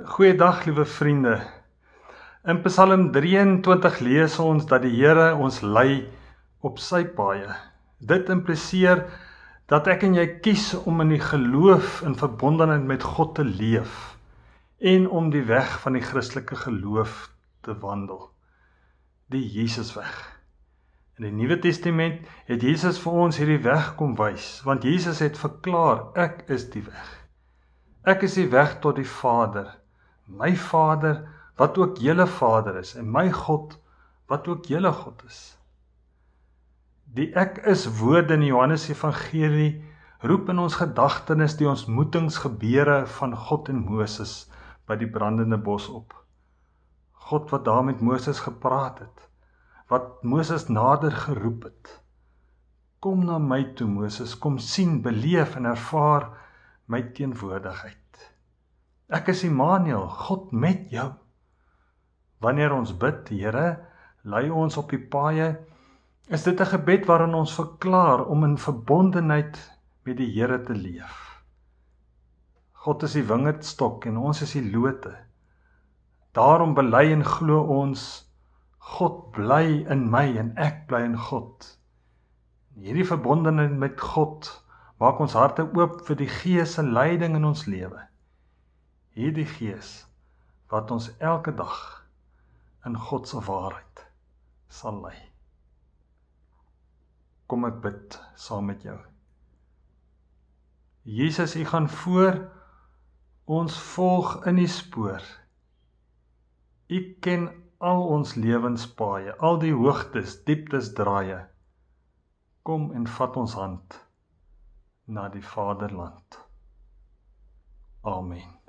Goeiedag liewe vriende. In Psalm 23 lees ons dat die Here ons lei op sy paaie. Dit impliseer dat ek en jy kies om in die geloof in verbondenheid met God te leef en om die weg van die Christelike geloof te wandel. Die Jesusweg. In die Nuwe Testament het Jesus vir ons hierdie weg kom wys, want Jesus het verklaar ek is die weg. Ek is die weg tot die Vader my Vader wat ook julle Vader is en my God wat ook julle God is. Die ek is woorde in Johannes Evangelie roep in ons gedagtenis die ontmoetingsgebeure van God en Moses by die brandende bos op. God wat daar met Moses gepraat het, wat Moses nader geroep het. Kom na my toe Moses, kom sien, beleef en ervaar my teenwoordigheid. Ek is Immanuel, God met jou. Wanneer ons bid, Here, lei ons op die paaie, is dit 'n gebed waarin ons verklaar om in verbondenheid met die Here te leef. God is die wingerdstok en ons is die lote. Daarom bely en glo ons God bly in my en ek bly in God. Hierdie verbondenheid met God maak ons harte oop vir die Gees se leiding in ons lewe hierdie gees wat ons elke dag in God se waarheid sal lei. Kom ek bid saam met jou. Jesus, U gaan voor ons volg in U spoor. U ken al ons lewenspaaie, al die hoogtes, dieptes, draaie. Kom en vat ons hand na die Vaderland. Amen.